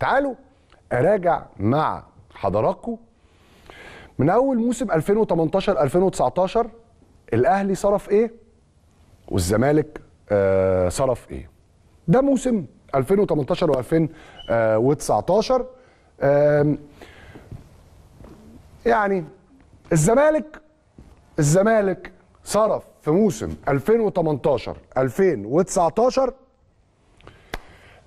تعالوا اراجع مع حضراتكم من اول موسم 2018 2019 الاهلي صرف ايه والزمالك آه، صرف ايه ده موسم 2018 و2019 يعني الزمالك الزمالك صرف في موسم 2018 2019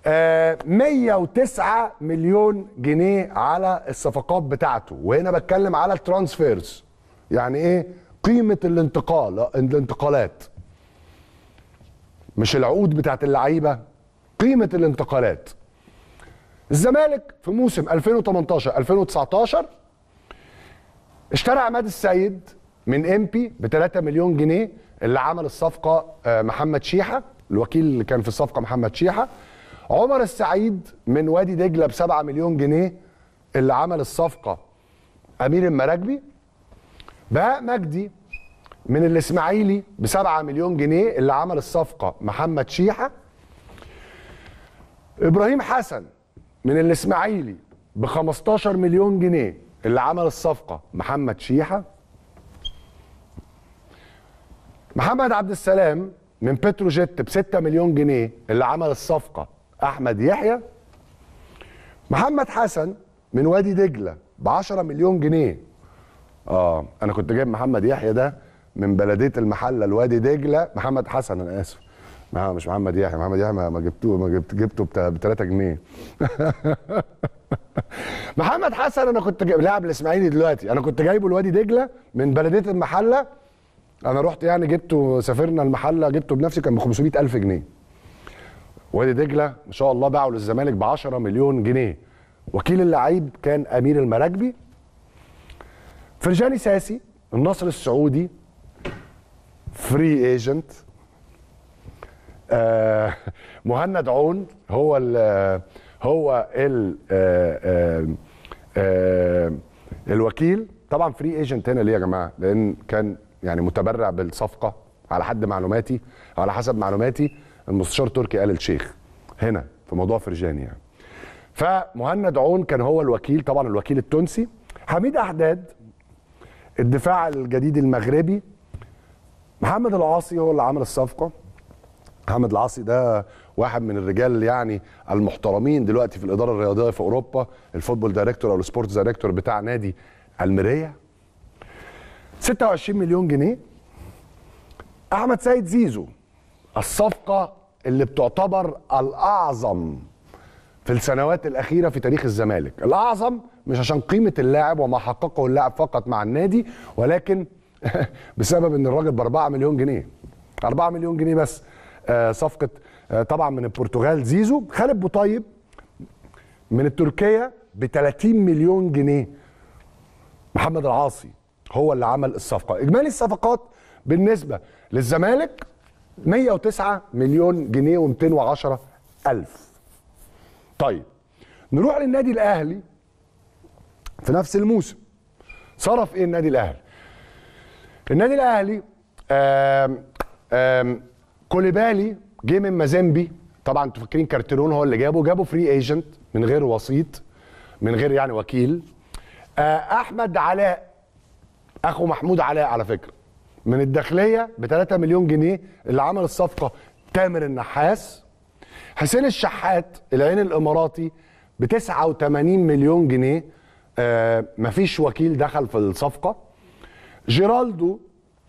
109 مليون جنيه على الصفقات بتاعته وهنا بتكلم على الترانسفيرز يعني ايه قيمه الانتقال الانتقالات مش العقود بتاعت اللعيبه قيمه الانتقالات الزمالك في موسم 2018 2019 اشترى عماد السيد من امبي ب 3 مليون جنيه اللي عمل الصفقه آه، محمد شيحه الوكيل اللي كان في الصفقه محمد شيحه عمر السعيد من وادي دجله ب 7 مليون جنيه اللي عمل الصفقه امير المراكبي بهاء مجدي من الاسماعيلي ب 7 مليون جنيه اللي عمل الصفقه محمد شيحه ابراهيم حسن من الاسماعيلي ب 15 مليون جنيه اللي عمل الصفقه محمد شيحه محمد عبد السلام من بتروجيت ب 6 مليون جنيه اللي عمل الصفقه احمد يحيى محمد حسن من وادي دجله ب 10 مليون جنيه اه انا كنت جايب محمد يحيى ده من بلديه المحله لوادي دجله محمد حسن انا اسف مش محمد يحيى محمد يحيى ما جبتوه ما جبت جبته ب 3 جنيه محمد حسن انا كنت جايب لاعب الاسماعيلي دلوقتي انا كنت جايبه لوادي دجله من بلديه المحله انا رحت يعني جبته سافرنا المحله جبته بنفسي كان ب 500000 جنيه وادي دجله ما شاء الله باعوا للزمالك ب 10 مليون جنيه وكيل اللعيب كان امير المراكبي فرجاني ساسي النصر السعودي فري ايجنت آه، مهند عون هو ال هو ال آه، آه، الوكيل طبعا فري ايجنت هنا ليه يا جماعه لان كان يعني متبرع بالصفقه على حد معلوماتي على حسب معلوماتي المستشار تركي آل الشيخ هنا في موضوع فرجاني يعني فمهند عون كان هو الوكيل طبعا الوكيل التونسي حميد احداد الدفاع الجديد المغربي محمد العاصي هو اللي عمل الصفقه محمد العاصي ده واحد من الرجال يعني المحترمين دلوقتي في الاداره الرياضيه في اوروبا الفوتبول دايركتور او السبورت دايركتور بتاع نادي المرية 26 مليون جنيه احمد سيد زيزو الصفقه اللي بتعتبر الاعظم في السنوات الاخيره في تاريخ الزمالك الاعظم مش عشان قيمه اللاعب وما حققه اللاعب فقط مع النادي ولكن بسبب ان الراجل بأربعة 4 مليون جنيه 4 مليون جنيه بس آه، صفقه آه، طبعا من البرتغال زيزو خالد بوطيب من التركيه ب 30 مليون جنيه محمد العاصي هو اللي عمل الصفقه اجمالي الصفقات بالنسبه للزمالك 109 مليون جنيه و210 الف طيب نروح للنادي الاهلي في نفس الموسم صرف ايه النادي الاهلي النادي الاهلي آم آم كوليبالي جه من مازامبي طبعا انتوا فاكرين كارتيرون هو اللي جابه جابه فري ايجنت من غير وسيط من غير يعني وكيل آه، احمد علاء اخو محمود علاء على فكره من الداخليه ب 3 مليون جنيه اللي عمل الصفقه تامر النحاس حسين الشحات العين الاماراتي ب 89 مليون جنيه آه مفيش وكيل دخل في الصفقه جيرالدو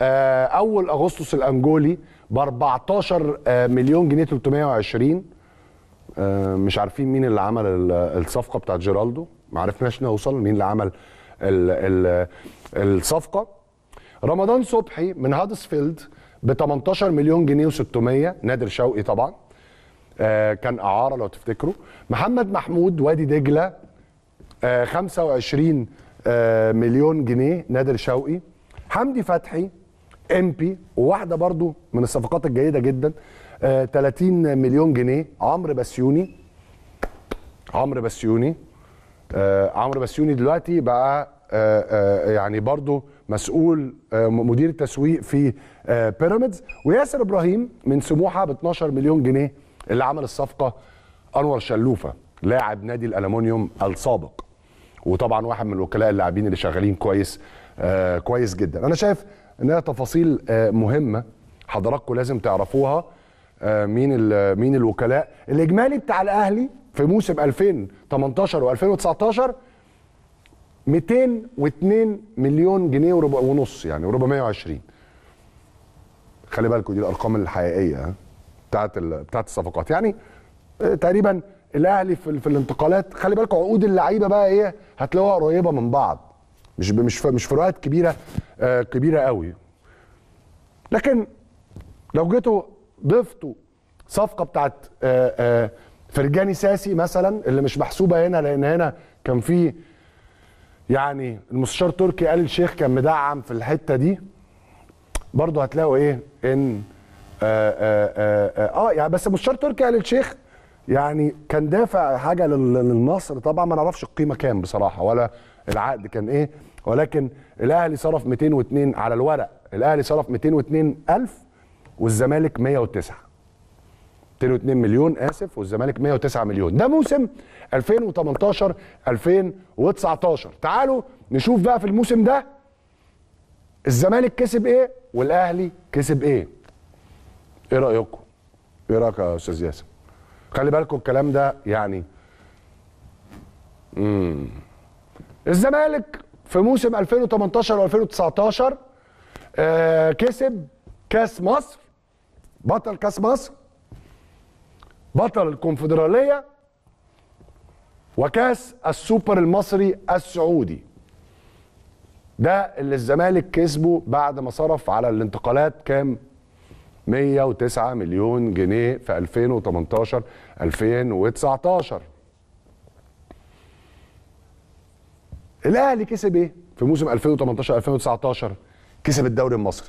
آه اول اغسطس الانجولي ب 14 آه مليون جنيه 320 آه مش عارفين مين اللي عمل الصفقه بتاعت جيرالدو ما عرفناش نوصل مين اللي عمل الـ الـ الصفقه رمضان صبحي من هادسفيلد ب 18 مليون جنيه و600 نادر شوقي طبعا آه كان اعاره لو تفتكروا محمد محمود وادي دجله آه 25 آه مليون جنيه نادر شوقي حمدي فتحي ام بي وواحده برضو من الصفقات الجيده جدا 30 آه، مليون جنيه عمرو بسيوني عمرو بسيوني آه، عمرو بسيوني دلوقتي بقى آه، يعني برضو مسؤول آه، مدير التسويق في آه، بيراميدز وياسر ابراهيم من سموحه ب 12 مليون جنيه اللي عمل الصفقه انور شلوفه لاعب نادي الالومنيوم السابق وطبعا واحد من وكلاء اللاعبين اللي شغالين كويس آه، كويس جدا انا شايف انها تفاصيل مهمه حضراتكم لازم تعرفوها مين مين الوكلاء الاجمالي بتاع الاهلي في موسم 2018 و2019 202 مليون جنيه وربع ونص يعني و420 خلي بالكم دي الارقام الحقيقيه بتاعت بتاعت الصفقات يعني آه، تقريبا الاهلي في, في الانتقالات خلي بالكم عقود اللعيبه بقى ايه هتلاقوها قريبه من بعض مش مش مش فروقات كبيره آه كبيره قوي لكن لو جيتوا ضفتوا صفقه بتاعت آه آه فرجاني ساسي مثلا اللي مش محسوبه هنا لان هنا كان في يعني المستشار تركي آل الشيخ كان مدعم في الحته دي برضه هتلاقوا ايه ان آه, آه, آه, اه, آه، يعني بس المستشار تركي آل الشيخ يعني كان دافع حاجه للنصر طبعا ما نعرفش القيمه كام بصراحه ولا العقد كان ايه ولكن الاهلي صرف 202 على الورق الاهلي صرف 202 الف والزمالك 109 202 مليون اسف والزمالك 109 مليون ده موسم 2018 2019 تعالوا نشوف بقى في الموسم ده الزمالك كسب ايه والاهلي كسب ايه ايه رايكم ايه رايك يا استاذ ياسر خلي بالكم الكلام ده يعني امم الزمالك في موسم 2018 و2019 آه كسب كاس مصر بطل كاس مصر بطل الكونفدراليه وكاس السوبر المصري السعودي ده اللي الزمالك كسبه بعد ما صرف على الانتقالات كام 109 مليون جنيه في 2018 2019 الاهلي كسب ايه في موسم 2018 2019 كسب الدوري المصري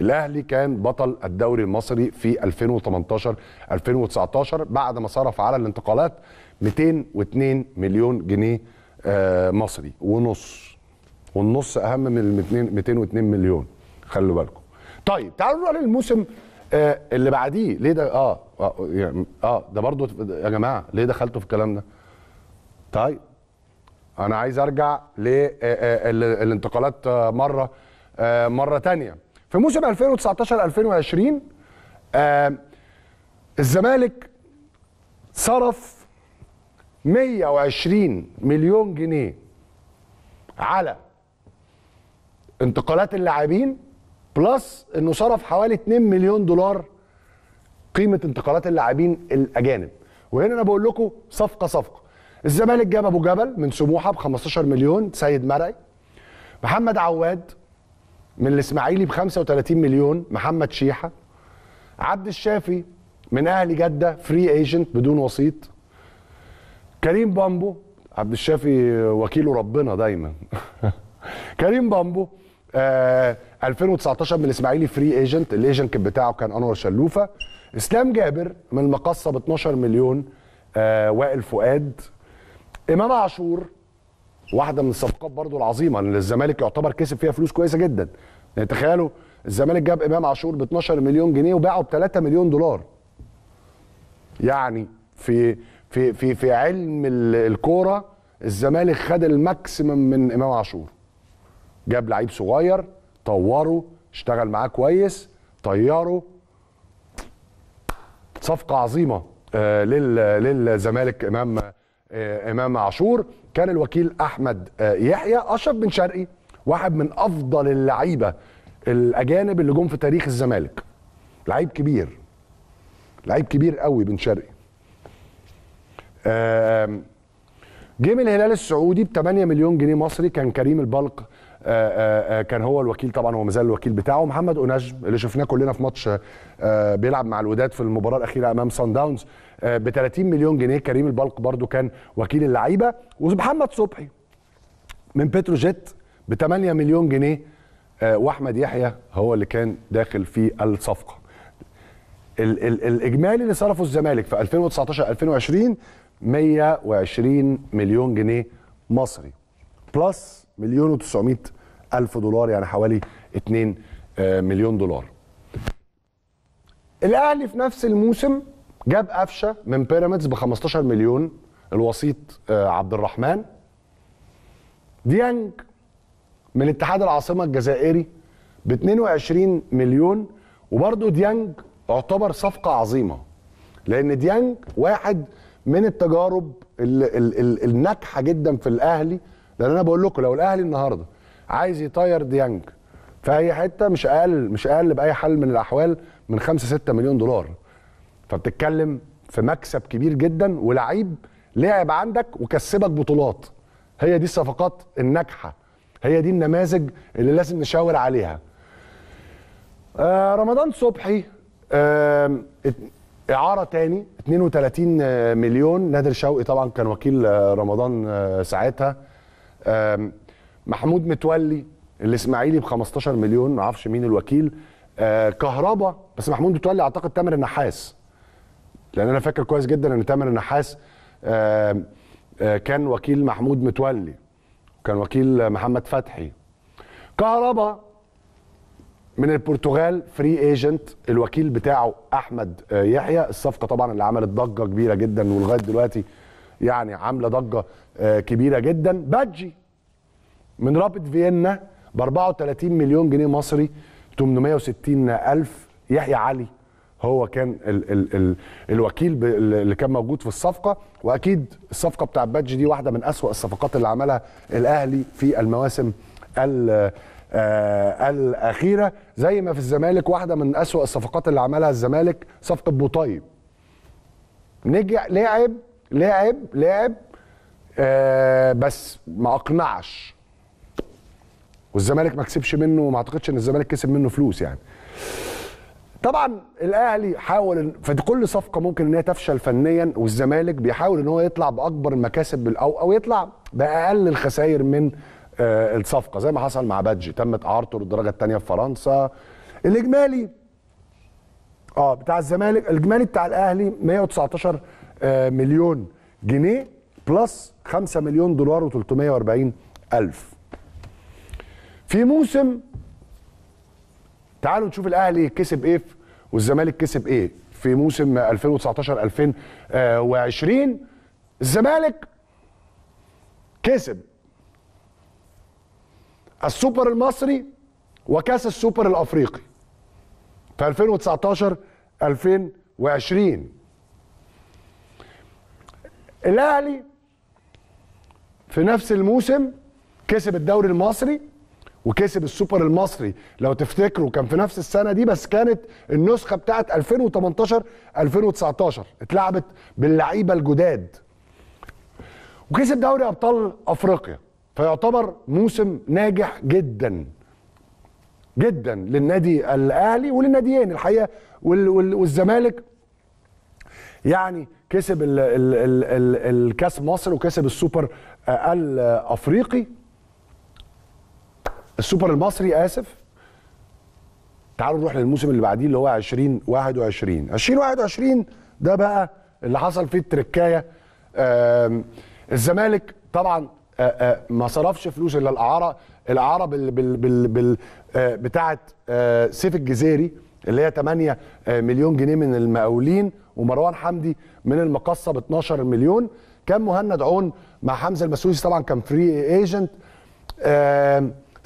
الاهلي كان بطل الدوري المصري في 2018 2019 بعد ما صرف على الانتقالات 202 مليون جنيه آه، مصري ونص والنص اهم من 202 مليون خلوا بالكم طيب تعالوا نروح للموسم آه، اللي بعديه ليه ده اه اه, يعني آه ده برضو يا جماعه ليه دخلتوا في الكلام ده طيب انا عايز ارجع للانتقالات آه، مره مره تانية في موسم 2019 2020 آه الزمالك صرف 120 مليون جنيه على انتقالات اللاعبين بلس انه صرف حوالي 2 مليون دولار قيمه انتقالات اللاعبين الاجانب وهنا انا بقول لكم صفقه صفقه الزمالك جاب ابو جبل من سموحه ب 15 مليون سيد مرعي محمد عواد من الاسماعيلي ب 35 مليون محمد شيحه عبد الشافي من اهلي جده فري ايجنت بدون وسيط كريم بامبو عبد الشافي وكيله ربنا دايما كريم بامبو آه 2019 من الاسماعيلي فري ايجنت الايجنت بتاعه كان انور شلوفه اسلام جابر من المقصه ب 12 مليون آه وائل فؤاد امام عاشور واحده من الصفقات برضو العظيمه اللي الزمالك يعتبر كسب فيها فلوس كويسه جدا يعني تخيلوا الزمالك جاب امام عاشور ب 12 مليون جنيه وباعه ب 3 مليون دولار يعني في في في في علم الكوره الزمالك خد الماكسيمم من امام عاشور جاب لعيب صغير طوره اشتغل معاه كويس طيره صفقه عظيمه آه للزمالك امام آه امام عاشور كان الوكيل احمد آه، يحيى اشرف بن شرقي واحد من افضل اللعيبه الاجانب اللي جم في تاريخ الزمالك لعيب كبير لعيب كبير قوي بن شرقي جه من الهلال السعودي ب 8 مليون جنيه مصري كان كريم البلق آه، آه، آه، كان هو الوكيل طبعا هو مازال الوكيل بتاعه محمد اوناجم اللي شفناه كلنا في ماتش بيلعب مع الوداد في المباراه الاخيره امام سان داونز ب 30 مليون جنيه كريم البلق برده كان وكيل اللعيبه ومحمد صبحي من بتروجيت ب 8 مليون جنيه واحمد يحيى هو اللي كان داخل في الصفقه ال ال الاجمالي اللي صرفه الزمالك في 2019 2020 120 مليون جنيه مصري بلس مليون و900 1000 دولار يعني حوالي 2 آه، مليون دولار الاهلي في نفس الموسم جاب قفشه من بيراميدز ب 15 مليون الوسيط آه، عبد الرحمن ديانج من اتحاد العاصمه الجزائري ب 22 مليون وبرده ديانج اعتبر صفقه عظيمه لان ديانج واحد من التجارب الناجحه جدا في الاهلي لان انا بقول لكم لو الاهلي النهارده عايز يطير ديانج في اي حته مش اقل مش اقل باي حل من الاحوال من 5 6 مليون دولار فبتتكلم في مكسب كبير جدا ولعيب لعب عندك وكسبك بطولات هي دي الصفقات الناجحه هي دي النماذج اللي لازم نشاور عليها آه رمضان صبحي آه اعاره تاني 32 مليون نادر شوقي طبعا كان وكيل آه، رمضان آه، ساعتها محمود متولي الاسماعيلي ب 15 مليون ما اعرفش مين الوكيل آه كهربا بس محمود متولي اعتقد تامر النحاس لان انا فاكر كويس جدا ان تامر النحاس آه آه كان وكيل محمود متولي كان وكيل محمد فتحي كهربا من البرتغال فري ايجنت الوكيل بتاعه احمد آه، يحيى الصفقه طبعا اللي عملت ضجه كبيره جدا ولغايه دلوقتي يعني عامله ضجه آه، كبيره جدا بادجي من رابط فيينا ب 34 مليون جنيه مصري 860 الف يحيى علي هو كان ال ال ال الوكيل اللي كان موجود في الصفقه واكيد الصفقه بتاع باتش دي واحده من اسوا الصفقات اللي عملها الاهلي في المواسم آه، الاخيره زي ما في الزمالك واحده من اسوا الصفقات اللي عملها الزمالك صفقه بوطيب نجح لعب لعب لعب آه بس ما اقنعش والزمالك ما كسبش منه ما اعتقدش ان الزمالك كسب منه فلوس يعني طبعا الاهلي حاول فدي كل صفقه ممكن ان هي تفشل فنيا والزمالك بيحاول ان هو يطلع باكبر المكاسب او او يطلع باقل الخسائر من آه الصفقه زي ما حصل مع بادجي تمت اعارته للدرجه الثانيه في فرنسا الاجمالي اه بتاع الزمالك الاجمالي بتاع الاهلي 119 آه مليون جنيه بلس 5 مليون دولار و340 الف في موسم تعالوا نشوف الاهلي كسب ايه والزمالك كسب ايه في موسم 2019 2020 الزمالك كسب السوبر المصري وكاس السوبر الافريقي في 2019 2020 الاهلي في نفس الموسم كسب الدوري المصري وكسب السوبر المصري لو تفتكروا كان في نفس السنه دي بس كانت النسخه بتاعه 2018 2019 اتلعبت باللعيبه الجداد وكسب دوري ابطال افريقيا فيعتبر موسم ناجح جدا جدا للنادي الاهلي وللناديين الحقيقه والزمالك يعني كسب الكاس مصر وكسب السوبر الافريقي السوبر المصري اسف تعالوا نروح للموسم اللي بعديه اللي هو 2021 2021 ده بقى اللي حصل فيه التركايه الزمالك طبعا آه، آه، ما صرفش فلوس الا الاعاره الاعاره بال بال بال بال آه، بتاعه سيف الجزيري اللي هي 8 مليون جنيه من المقاولين ومروان حمدي من المقصه ب 12 مليون كان مهند عون مع حمزه المسوسي طبعا كان فري ايجنت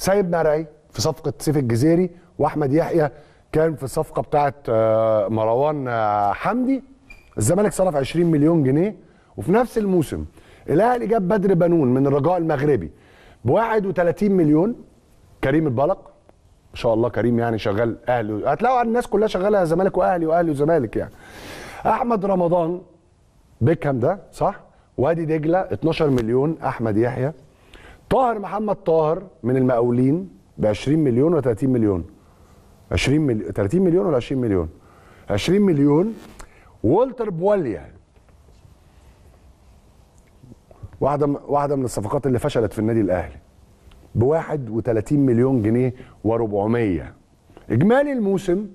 سيد مرعي في صفقه سيف الجزيري واحمد يحيى كان في الصفقه بتاعه آه، مروان آه، حمدي الزمالك صرف 20 مليون جنيه وفي نفس الموسم الاهلي جاب بدر بنون من الرجاء المغربي ب 31 مليون كريم البلق ما شاء الله كريم يعني شغال اهلي هتلاقوا الناس كلها شغاله زمالك واهلي واهلي وزمالك يعني احمد رمضان بيكهام ده صح وادي دجله 12 مليون احمد يحيى طاهر محمد طاهر من المقاولين ب 20 مليون و 30 مليون 20 مليون 30 مليون ولا 20 مليون 20 مليون وولتر بواليا واحده واحده من الصفقات اللي فشلت في النادي الاهلي ب 31 مليون جنيه و400 اجمالي الموسم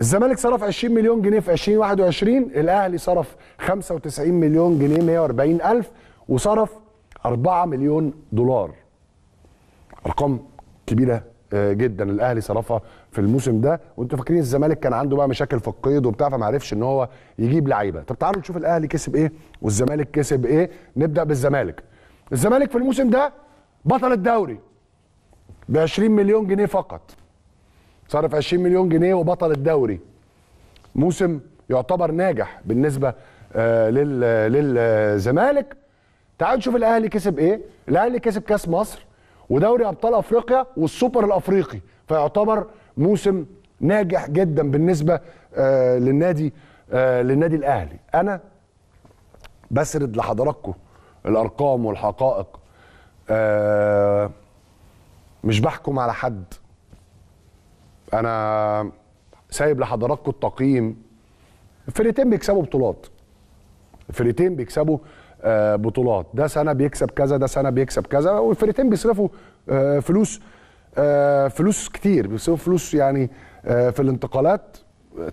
الزمالك صرف 20 مليون جنيه في 2021 الاهلي صرف 95 مليون جنيه 140 الف وصرف 4 مليون دولار ارقام كبيره آه، جدا الاهلي صرفها في الموسم ده وانتوا فاكرين الزمالك كان عنده بقى مشاكل في القيد وبتاع فما عرفش ان هو يجيب لعيبه طب تعالوا نشوف الاهلي كسب ايه والزمالك كسب ايه نبدا بالزمالك الزمالك في الموسم ده بطل الدوري ب 20 مليون جنيه فقط صرف 20 مليون جنيه وبطل الدوري موسم يعتبر ناجح بالنسبه آه، للزمالك تعال نشوف الاهلي كسب ايه الاهلي كسب كاس مصر ودوري ابطال افريقيا والسوبر الافريقي فيعتبر موسم ناجح جدا بالنسبه آه للنادي آه للنادي الاهلي انا بسرد لحضراتكم الارقام والحقائق آه مش بحكم على حد انا سايب لحضراتكم التقييم الفرقتين بيكسبوا بطولات الفرقتين بيكسبوا آه، بطولات ده سنه بيكسب كذا ده سنه بيكسب كذا والفرقتين بيصرفوا آه، فلوس آه، فلوس كتير بيصرفوا فلوس يعني في الانتقالات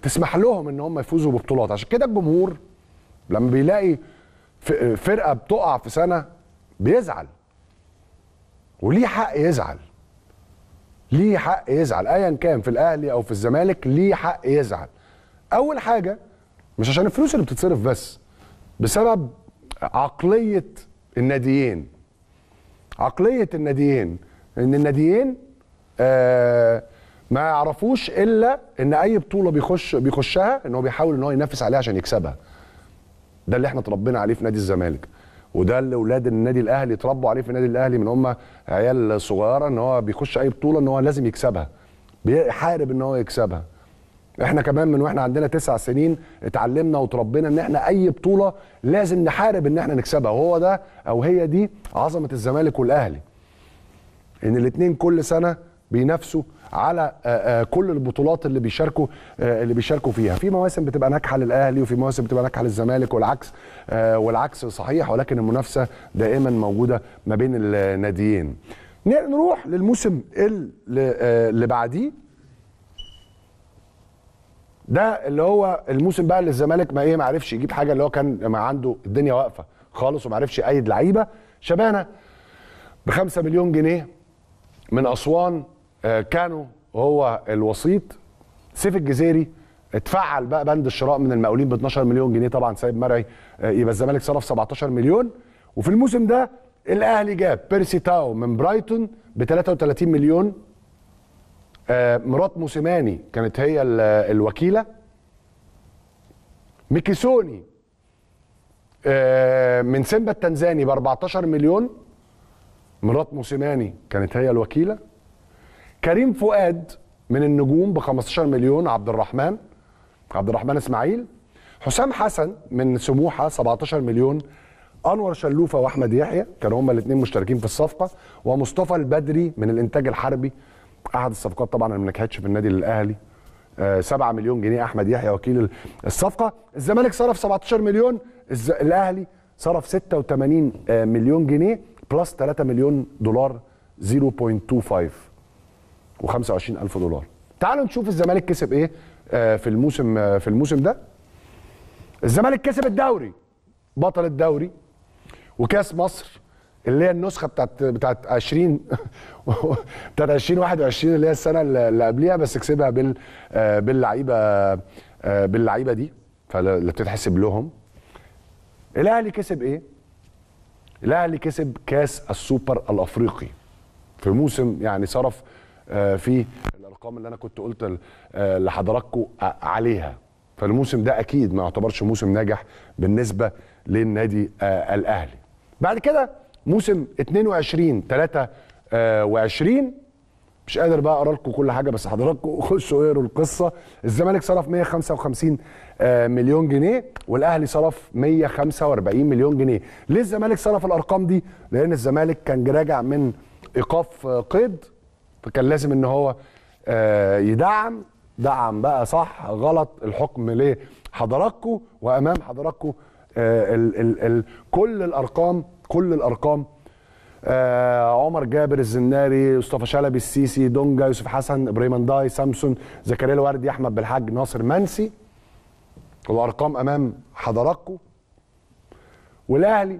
تسمح لهم ان هم يفوزوا ببطولات عشان كده الجمهور لما بيلاقي فرقه بتقع في سنه بيزعل وليه حق يزعل ليه حق يزعل ايا كان في الاهلي او في الزمالك ليه حق يزعل اول حاجه مش عشان الفلوس اللي بتتصرف بس بسبب عقليه الناديين عقليه الناديين ان الناديين آه ما يعرفوش الا ان اي بطوله بيخش بيخشها ان هو بيحاول ان هو ينافس عليها عشان يكسبها ده اللي احنا اتربينا عليه في نادي الزمالك وده اللي اولاد النادي الاهلي اتربوا عليه في النادي الاهلي من هم عيال صغيره ان هو بيخش اي بطوله ان هو لازم يكسبها بيحارب ان هو يكسبها احنا كمان من واحنا عندنا تسع سنين اتعلمنا وتربينا ان احنا اي بطوله لازم نحارب ان احنا نكسبها وهو ده او هي دي عظمه الزمالك والاهلي ان الاثنين كل سنه بينافسوا على آه، آه، كل البطولات اللي بيشاركوا آه، اللي بيشاركوا فيها في مواسم بتبقى ناجحه للاهلي وفي مواسم بتبقى ناجحه للزمالك والعكس والعكس صحيح ولكن المنافسه دائما موجوده ما بين الناديين نروح للموسم اللي بعديه ده اللي هو الموسم بقى اللي الزمالك ما ايه ما عرفش يجيب حاجه اللي هو كان ما عنده الدنيا واقفه خالص وما عرفش يأيد لعيبه شبانه ب 5 مليون جنيه من اسوان آه، كانوا هو الوسيط سيف الجزيري اتفعل بقى بند الشراء من المقاولين ب 12 مليون جنيه طبعا سايب مرعي آه، يبقى الزمالك صرف 17 مليون وفي الموسم ده الاهلي جاب بيرسي تاو من برايتون ب 33 مليون آه، مرات موسيماني كانت هي الوكيله ميكيسوني آه، من سيمبا التنزاني ب 14 مليون مرات موسيماني كانت هي الوكيله كريم فؤاد من النجوم ب 15 مليون عبد الرحمن عبد الرحمن اسماعيل حسام حسن من سموحه 17 مليون انور شلوفه واحمد يحيى كانوا هما الاثنين مشتركين في الصفقه ومصطفى البدري من الانتاج الحربي احد الصفقات طبعا اللي ما نجحتش في النادي الاهلي 7 آه، مليون جنيه احمد يحيى وكيل الصفقه الزمالك صرف 17 مليون الاهلي صرف 86 آه، مليون جنيه بلس 3 مليون دولار 0.25 و25 الف دولار تعالوا نشوف الزمالك كسب ايه آه، في الموسم في الموسم ده الزمالك كسب الدوري بطل الدوري وكاس مصر اللي هي النسخه بتاعت بتاعت 20 بتاعت 2021 اللي هي السنه اللي قبليها بس كسبها بال آه، باللعيبه آه، باللعيبه دي فاللي بتتحسب لهم الاهلي كسب ايه؟ الاهلي كسب كاس السوبر الافريقي في موسم يعني صرف آه، فيه الارقام اللي انا كنت قلت لحضراتكم عليها فالموسم ده اكيد ما يعتبرش موسم ناجح بالنسبه للنادي الاهلي بعد كده موسم 22 23 آه، مش قادر بقى اقرا لكم كل حاجه بس حضراتكم خشوا اقروا القصه الزمالك صرف 155 آه، مليون جنيه والاهلي صرف 145 مليون جنيه ليه الزمالك صرف الارقام دي لان الزمالك كان راجع من ايقاف آه، قيد فكان لازم ان هو يدعم دعم بقى صح غلط الحكم لحضراتكم وامام حضراتكم كل الارقام كل الارقام آه عمر جابر الزناري مصطفى شلبي السيسي دونجا يوسف حسن ابراهيم انداي سامسون زكريا الوردي احمد بالحاج ناصر منسي الارقام امام حضراتكم والاهلي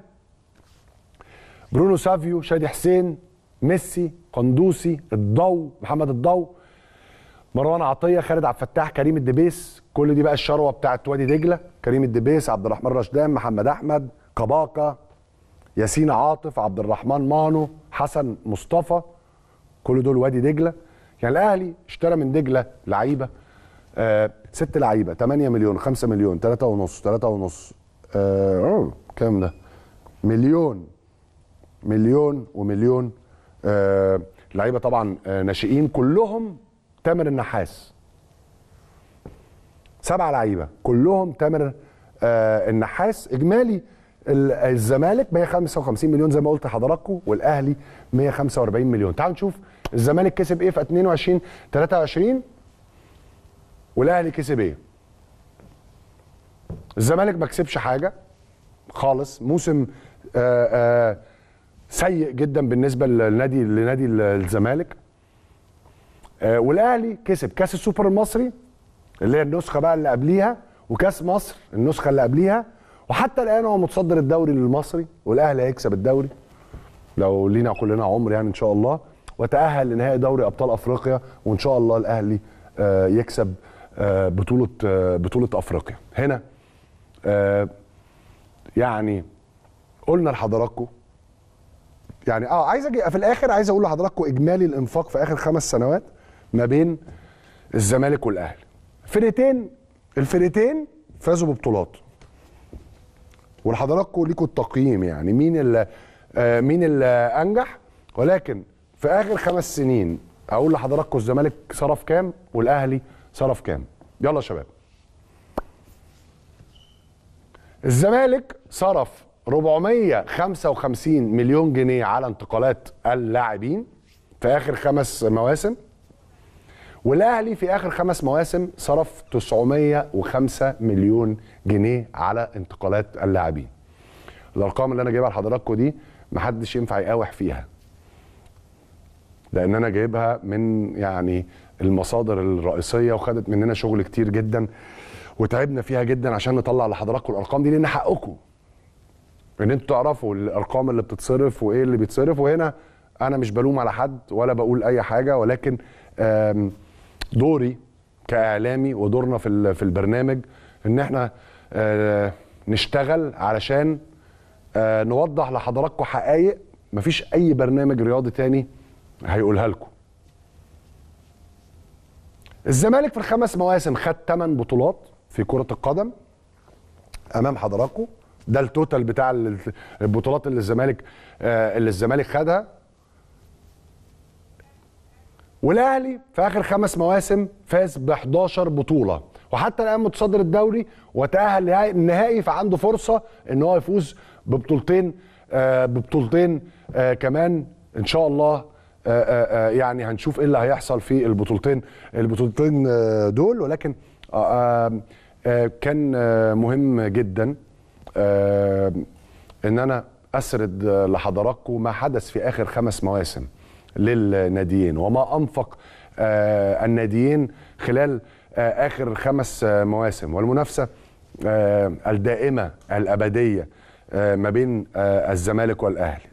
برونو سافيو شادي حسين ميسي قندوسي الضو محمد الضو مروان عطيه خالد عبد الفتاح كريم الدبيس كل دي بقى الشروه بتاعت وادي دجله كريم الدبيس عبد الرحمن رشدان محمد احمد كباكا ياسين عاطف عبد الرحمن مانو حسن مصطفى كل دول وادي دجله يعني الاهلي اشترى من دجله لعيبه آه ست لعيبه 8 مليون 5 مليون 3 ونص 3 ونص آه،, آه كام ده مليون مليون ومليون آه لعيبه طبعا آه ناشئين كلهم تامر النحاس سبعه لعيبه كلهم تامر آه النحاس اجمالي الزمالك 155 مليون زي ما قلت لحضراتكم والاهلي 145 مليون تعالوا نشوف الزمالك كسب ايه في 22 23 والاهلي كسب ايه الزمالك ما كسبش حاجه خالص موسم آآ آه، آآ آه، سيء جدا بالنسبه للنادي لنادي الزمالك آه، والاهلي كسب كاس السوبر المصري اللي هي النسخه بقى اللي قبليها وكاس مصر النسخه اللي قبليها وحتى الان هو متصدر الدوري للمصري والاهلي هيكسب الدوري لو لينا كلنا عمر يعني ان شاء الله وتاهل لنهائي دوري ابطال افريقيا وان شاء الله الاهلي آه، يكسب آه، بطوله آه، بطوله افريقيا هنا يعني قلنا لحضراتكم يعني اه عايز أجي في الاخر عايز اقول لحضراتكم اجمالي الانفاق في اخر خمس سنوات ما بين الزمالك والاهلي فرقتين الفرقتين فازوا ببطولات ولحضراتكم ليكوا التقييم يعني مين اللي آه مين اللي انجح ولكن في اخر خمس سنين اقول لحضراتكم الزمالك صرف كام والاهلي صرف كام يلا يا شباب الزمالك صرف 455 مليون جنيه على انتقالات اللاعبين في اخر خمس مواسم والاهلي في اخر خمس مواسم صرف 905 مليون جنيه على انتقالات اللاعبين الارقام اللي انا جايبها لحضراتكم دي محدش ينفع يقاوح فيها لان انا جايبها من يعني المصادر الرئيسيه وخدت مننا شغل كتير جدا وتعبنا فيها جدا عشان نطلع لحضراتكم الارقام دي لان حقكم ان انتوا تعرفوا الارقام اللي بتتصرف وايه اللي بيتصرف وهنا انا مش بلوم على حد ولا بقول اي حاجه ولكن دوري كاعلامي ودورنا في في البرنامج ان احنا آه، نشتغل علشان آه، نوضح لحضراتكم حقائق مفيش اي برنامج رياضي تاني هيقولها لكم الزمالك في الخمس مواسم خد 8 بطولات في كرة القدم امام حضراتكم ده التوتال بتاع البطولات اللي الزمالك آه، اللي الزمالك خدها والاهلي في اخر خمس مواسم فاز ب 11 بطوله وحتى الان متصدر الدوري وتاهل النهائي فعنده فرصه ان هو يفوز ببطولتين آه، ببطولتين آه، كمان ان شاء الله آه، يعني هنشوف ايه اللي هيحصل في البطولتين البطولتين دول ولكن كان مهم جدا ان انا اسرد لحضراتكم ما حدث في اخر خمس مواسم للناديين وما انفق الناديين خلال آه، اخر خمس آه، مواسم والمنافسه آه، الدائمه الابديه ما بين الزمالك والاهلي